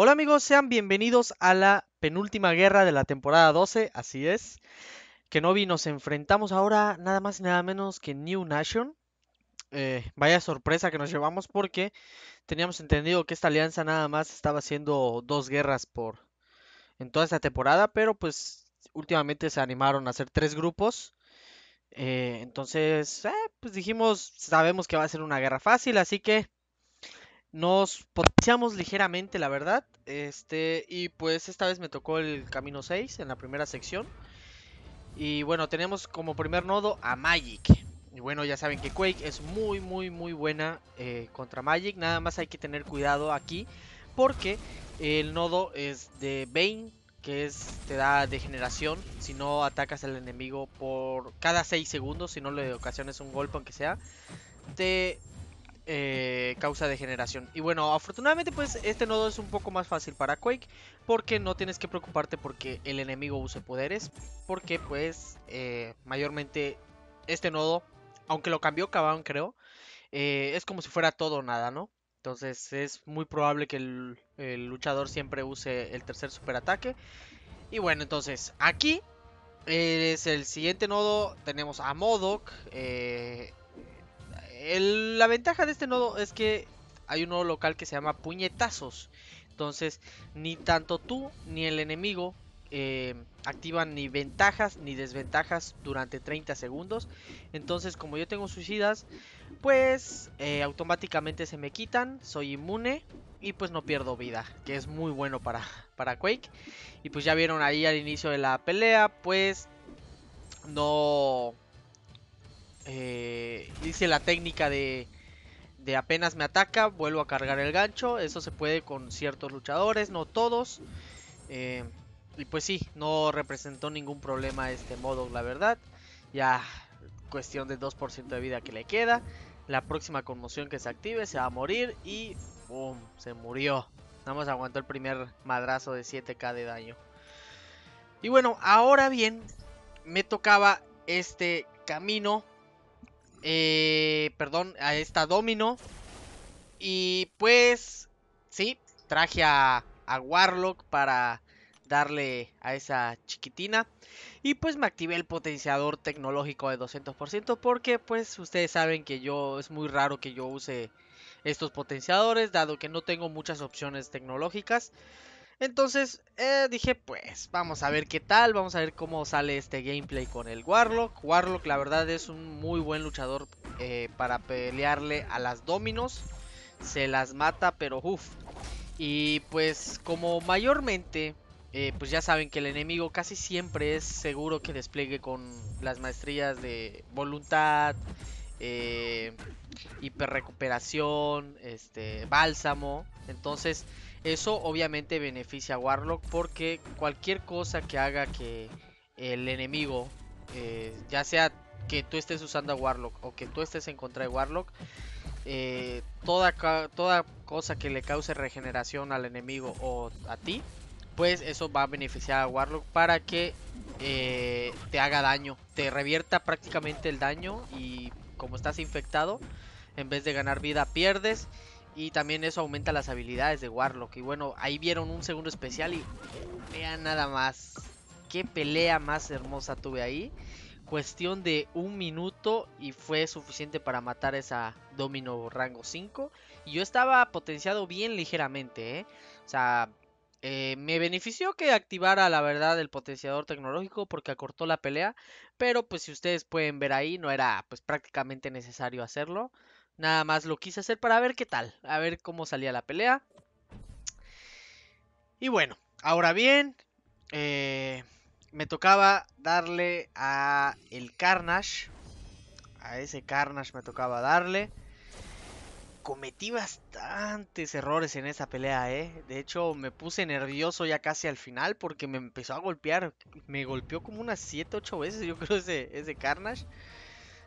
Hola amigos, sean bienvenidos a la penúltima guerra de la temporada 12, así es. Kenobi, nos enfrentamos ahora nada más y nada menos que New Nation. Eh, vaya sorpresa que nos llevamos porque teníamos entendido que esta alianza nada más estaba haciendo dos guerras por en toda esta temporada, pero pues últimamente se animaron a hacer tres grupos. Eh, entonces, eh, pues dijimos, sabemos que va a ser una guerra fácil, así que nos potenciamos ligeramente, la verdad. Este, y pues esta vez me tocó el camino 6 en la primera sección. Y bueno, tenemos como primer nodo a Magic. Y bueno, ya saben que Quake es muy, muy, muy buena eh, contra Magic. Nada más hay que tener cuidado aquí. Porque el nodo es de Bane, que es, te da degeneración. Si no atacas al enemigo por cada 6 segundos, si no le ocasiones un golpe, aunque sea. Te eh, causa de generación. Y bueno, afortunadamente pues este nodo es un poco más fácil para Quake porque no tienes que preocuparte porque el enemigo use poderes. Porque pues eh, mayormente este nodo, aunque lo cambió Caban creo, eh, es como si fuera todo o nada, ¿no? Entonces es muy probable que el, luchador siempre use el tercer superataque. Y bueno, entonces aquí es el siguiente nodo. Tenemos a Modok Eh, la ventaja de este nodo es que hay un nodo local que se llama puñetazos. Entonces, ni tanto tú ni el enemigo eh, activan ni ventajas ni desventajas durante 30 segundos. Entonces, como yo tengo suicidas, pues eh, automáticamente se me quitan, soy inmune y pues no pierdo vida, que es muy bueno para, para Quake. Y pues ya vieron ahí al inicio de la pelea, pues no eh, hice la técnica de, apenas me ataca, vuelvo a cargar el gancho. Eso se puede con ciertos luchadores, no todos. Eh, y pues sí, no representó ningún problema este modo, la verdad. Ya cuestión de 2% de vida que le queda. La próxima conmoción que se active se va a morir y ¡pum! Se murió. vamos a aguantó el primer madrazo de 7k de daño. Y bueno, ahora bien, me tocaba este camino eh, perdón, a esta Domino. Y pues, sí, traje a, a Warlock para darle a esa chiquitina. Y pues me activé el potenciador tecnológico de 200% porque pues ustedes saben que yo es muy raro que yo use estos potenciadores dado que no tengo muchas opciones tecnológicas. Entonces eh, dije, pues vamos a ver qué tal, vamos a ver cómo sale este gameplay con el Warlock. Warlock la verdad es un muy buen luchador eh, para pelearle a las Dominos. Se las mata, pero uff. Y pues como mayormente, eh, pues ya saben que el enemigo casi siempre es seguro que despliegue con las maestrías de voluntad, hiperrecuperación, este, bálsamo. Entonces... Eso obviamente beneficia a Warlock porque cualquier cosa que haga que el enemigo, eh, ya sea que tú estés usando a Warlock o que tú estés en contra de Warlock, eh, toda, toda cosa que le cause regeneración al enemigo o a ti, pues eso va a beneficiar a Warlock para que eh, te haga daño, te revierta prácticamente el daño y como estás infectado, en vez de ganar vida pierdes y también eso aumenta las habilidades de Warlock. Y bueno, ahí vieron un segundo especial y vean nada más. Qué pelea más hermosa tuve ahí. Cuestión de un minuto y fue suficiente para matar esa Domino rango 5. Y yo estaba potenciado bien ligeramente, ¿eh? O sea, eh, me benefició que activara la verdad el potenciador tecnológico porque acortó la pelea, pero pues si ustedes pueden ver ahí no era pues prácticamente necesario hacerlo. Nada más lo quise hacer para ver qué tal, a ver cómo salía la pelea. Y bueno, ahora bien, eh, me tocaba darle a el Carnage. A ese Carnage me tocaba darle. Cometí bastantes errores en esa pelea, ¿eh? De hecho, me puse nervioso ya casi al final porque me empezó a golpear. Me golpeó como unas 7, 8 veces, yo creo, ese, ese Carnage.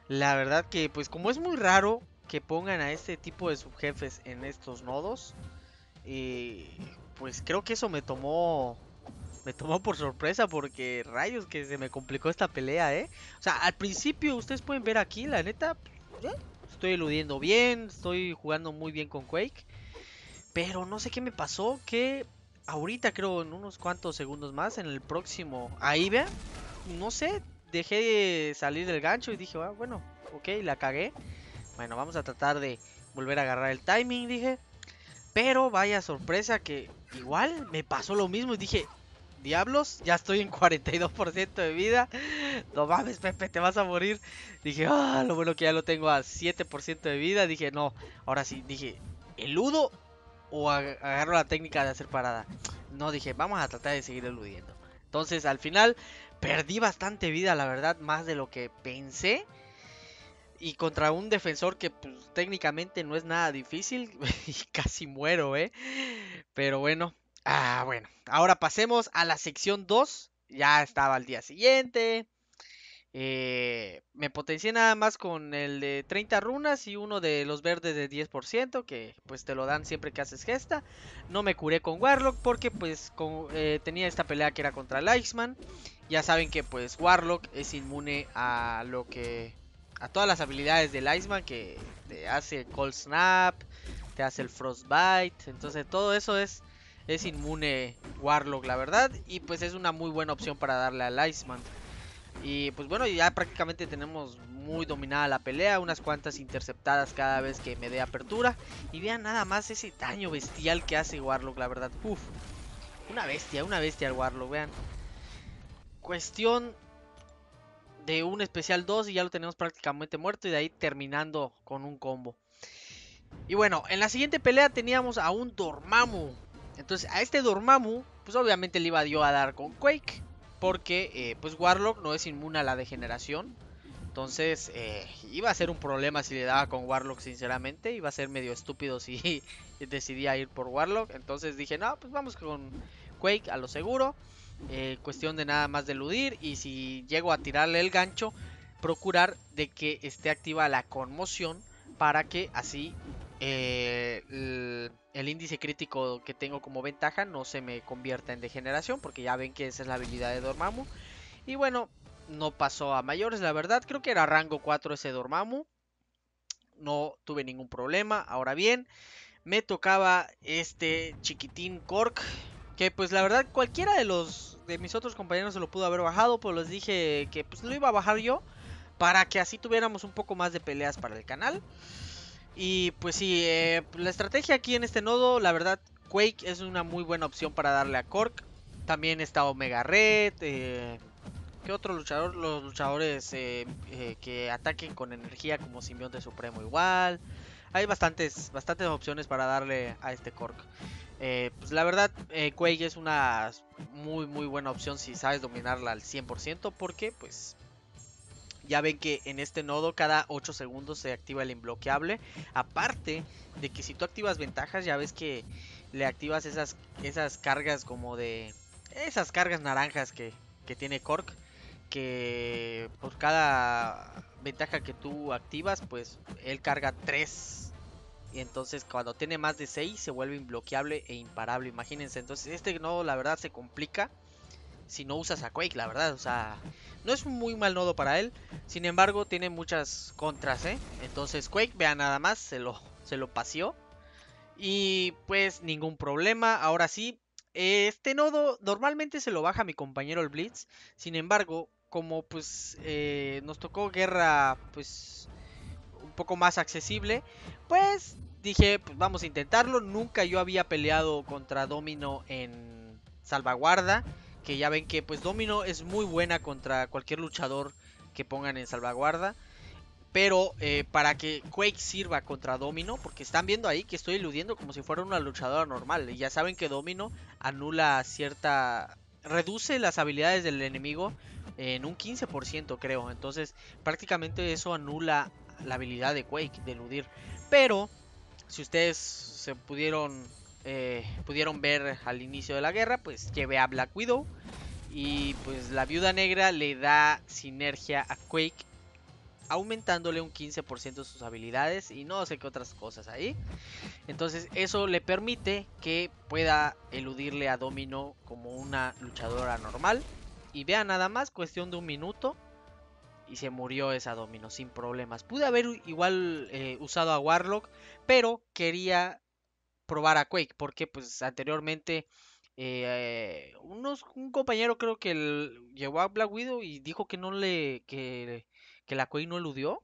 La verdad que, pues como es muy raro, que pongan a este tipo de subjefes en estos nodos, Y pues creo que eso me tomó me tomó por sorpresa porque rayos que se me complicó esta pelea, ¿eh? O sea, al principio ustedes pueden ver aquí, la neta, eh, estoy eludiendo bien, estoy jugando muy bien con Quake, pero no sé qué me pasó, que ahorita creo en unos cuantos segundos más, en el próximo, ahí vean, no sé, dejé de salir del gancho y dije, ah, bueno, ok, la cagué. Bueno, vamos a tratar de volver a agarrar el timing, dije. Pero vaya sorpresa que igual me pasó lo mismo y dije, diablos, ya estoy en 42% de vida. No mames, Pepe, te vas a morir. Dije, ah, lo bueno que ya lo tengo a 7% de vida. Dije, no, ahora sí, dije, eludo o agarro la técnica de hacer parada. No, dije, vamos a tratar de seguir eludiendo. Entonces, al final, perdí bastante vida, la verdad, más de lo que pensé y contra un defensor que pues, técnicamente no es nada difícil y casi muero, ¿eh? Pero bueno, ah, bueno, ahora pasemos a la sección 2, ya estaba el día siguiente. Eh, me potencié nada más con el de 30 runas y uno de los verdes de 10% que pues te lo dan siempre que haces gesta. No me curé con Warlock porque pues eh, tenía esta pelea que era contra Lightman. Ya saben que pues Warlock es inmune a lo que a todas las habilidades del Iceman que te hace Cold Snap, te hace el Frostbite. Entonces todo eso es, es inmune Warlock, la verdad. Y pues es una muy buena opción para darle al Iceman. Y pues bueno, ya prácticamente tenemos muy dominada la pelea, unas cuantas interceptadas cada vez que me dé apertura. Y vean nada más ese daño bestial que hace Warlock, la verdad. Uf, una bestia, una bestia el Warlock, vean. Cuestión de un especial 2 y ya lo tenemos prácticamente muerto y de ahí terminando con un combo. Y bueno, en la siguiente pelea teníamos a un Dormammu. Entonces a este Dormammu, pues obviamente le iba yo a dar con Quake. Porque eh, pues Warlock no es inmune a la degeneración. Entonces eh, iba a ser un problema si le daba con Warlock sinceramente. Iba a ser medio estúpido si decidía ir por Warlock. Entonces dije, no, pues vamos con Quake a lo seguro. Eh, cuestión de nada más deludir y si llego a tirarle el gancho, procurar de que esté activa la conmoción para que así el, eh, el, índice crítico que tengo como ventaja no se me convierta en degeneración, porque ya ven que esa es la habilidad de Dormammu. Y bueno, no pasó a mayores, la verdad, creo que era rango 4 ese Dormammu. No tuve ningún problema. Ahora bien, me tocaba este chiquitín Cork, que pues la verdad cualquiera de los mis otros compañeros se lo pudo haber bajado, pero les dije que pues lo iba a bajar yo para que así tuviéramos un poco más de peleas para el canal. Y pues sí, eh, la estrategia aquí en este nodo, la verdad, Quake es una muy buena opción para darle a Cork. También está Omega Red. Eh, ¿Qué otro luchador? Los luchadores eh, que ataquen con energía como Simbionte Supremo igual. Hay bastantes, bastantes opciones para darle a este Cork. Eh, pues la verdad, eh, es una muy muy buena opción si sabes dominarla al 100% porque pues ya ven que en este nodo cada 8 segundos se activa el imbloqueable. Aparte de que si tú activas ventajas ya ves que le activas esas, esas cargas como de... Esas cargas naranjas que, tiene Cork. Que por cada ventaja que tú activas pues él carga 3 y entonces cuando tiene más de 6 se vuelve Inbloqueable e imparable, imagínense. Entonces este nodo la verdad se complica si no usas a Quake, la verdad. O sea, no es muy mal nodo para él. Sin embargo, tiene muchas contras, ¿eh? Entonces Quake, vea nada más, se lo, se lo paseó. Y pues ningún problema. Ahora sí, este nodo normalmente se lo baja mi compañero el Blitz. Sin embargo, como pues eh, nos tocó guerra, pues poco más accesible, pues dije, pues vamos a intentarlo. Nunca yo había peleado contra Domino en Salvaguarda, que ya ven que pues Domino es muy buena contra cualquier luchador que pongan en Salvaguarda. Pero eh, para que Quake sirva contra Domino, porque están viendo ahí que estoy eludiendo como si fuera una luchadora normal. Y ya saben que Domino anula cierta... reduce las habilidades del enemigo en un 15% creo. Entonces prácticamente eso anula la habilidad de Quake, de eludir. Pero, si ustedes se pudieron, eh, pudieron ver al inicio de la guerra, pues lleve a Black Widow. Y pues la viuda negra le da sinergia a Quake, aumentándole un 15% de sus habilidades y no sé qué otras cosas ahí. Entonces eso le permite que pueda eludirle a Domino como una luchadora normal. Y vea nada más, cuestión de un minuto, y se murió esa Domino sin problemas. Pude haber igual eh, usado a Warlock, pero quería probar a Quake porque pues anteriormente eh, unos, un compañero creo que llegó llevó a Black Widow y dijo que no le que, la Quake no eludió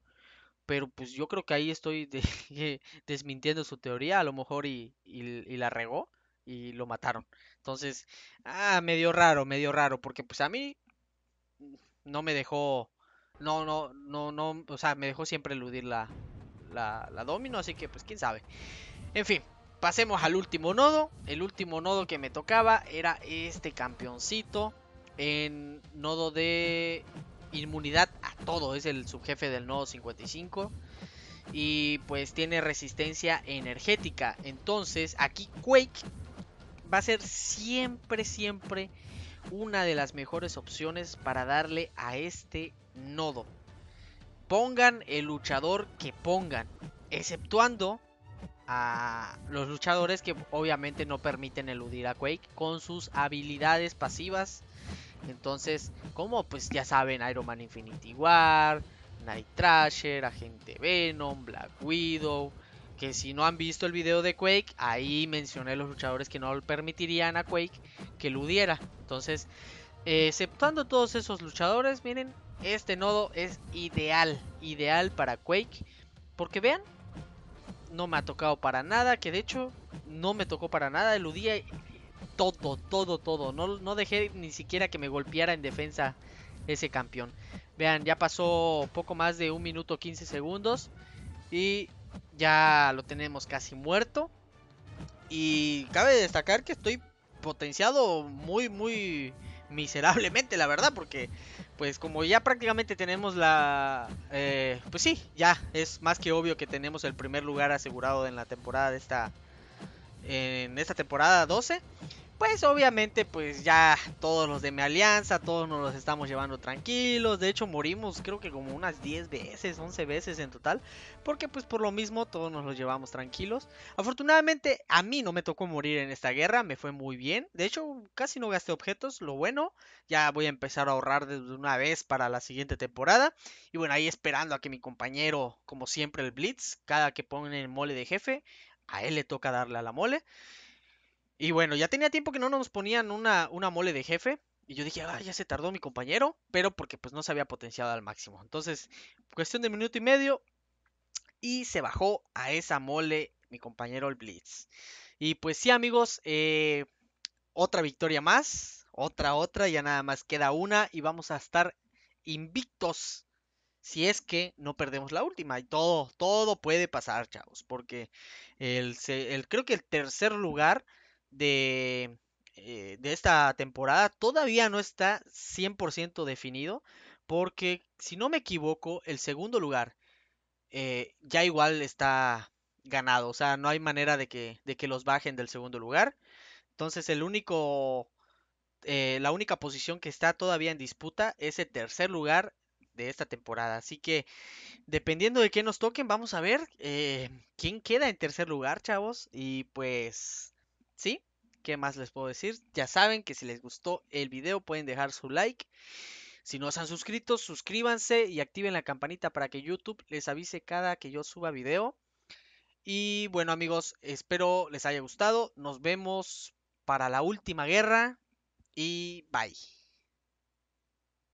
pero pues yo creo que ahí estoy desmintiendo su teoría, a lo mejor y, y, la regó y lo mataron. Entonces, ah, medio raro, medio raro, porque pues a mí mm, no me dejó no, no, no, no, o sea, me dejó siempre eludir la, la, domino, así que pues quién sabe. En fin, pasemos al último nodo. El último nodo que me tocaba era este campeoncito en nodo de inmunidad a todo. Es el subjefe del nodo 55. Y pues tiene resistencia energética. Entonces aquí Quake va a ser siempre, siempre una de las mejores opciones para darle a este nodo. Pongan el luchador que pongan, exceptuando a los luchadores que obviamente no permiten eludir a Quake con sus habilidades pasivas. Entonces, como pues ya saben, Iron Man Infinity War, Night Thrasher, Agente Venom, Black Widow, que si no han visto el video de Quake, ahí mencioné los luchadores que no permitirían a Quake que eludiera. Entonces, eh, exceptuando todos esos luchadores, miren, este nodo es ideal, ideal para Quake. Porque vean, no me ha tocado para nada, que de hecho no me tocó para nada, eludía todo, todo, todo. No, no dejé ni siquiera que me golpeara en defensa ese campeón. Vean, ya pasó poco más de un minuto 15 segundos. Y ya lo tenemos casi muerto. Y cabe destacar que estoy potenciado muy, muy miserablemente, la verdad, porque pues como ya prácticamente tenemos la... Eh, pues sí, ya es más que obvio que tenemos el primer lugar asegurado en la temporada de esta... En esta temporada 12 pues obviamente pues ya todos los de mi alianza, todos nos los estamos llevando tranquilos, de hecho morimos creo que como unas 10 veces, 11 veces en total, porque pues por lo mismo todos nos los llevamos tranquilos. Afortunadamente a mí no me tocó morir en esta guerra, me fue muy bien, de hecho casi no gasté objetos, lo bueno, ya voy a empezar a ahorrar de una vez para la siguiente temporada, y bueno ahí esperando a que mi compañero, como siempre el Blitz, cada que pone el mole de jefe, a él le toca darle a la mole. Y bueno, ya tenía tiempo que no nos ponían una, mole de jefe. Y yo dije, ah, ya se tardó mi compañero, pero porque pues no se había potenciado al máximo. Entonces, cuestión de minuto y medio, y se bajó a esa mole mi compañero el Blitz. Y pues sí, amigos, eh, otra victoria más, otra, otra, ya nada más queda una y vamos a estar invictos si es que no perdemos la última. Y todo, todo puede pasar, chavos, porque el, creo que el tercer lugar eh, de, esta temporada todavía no está 100% definido, porque si no me equivoco, el segundo lugar eh, ya igual está ganado, o sea, no hay manera de que, de que los bajen del segundo lugar. Entonces, el único, eh, la única posición que está todavía en disputa es el tercer lugar de esta temporada. Así que, dependiendo de qué nos toquen, vamos a ver quién queda en tercer lugar, chavos. Y pues, sí, ¿Qué más les puedo decir? Ya saben que si les gustó el video pueden dejar su like. Si no se han suscrito, suscríbanse y activen la campanita para que YouTube les avise cada que yo suba video. Y bueno amigos, espero les haya gustado. Nos vemos para la última guerra y bye.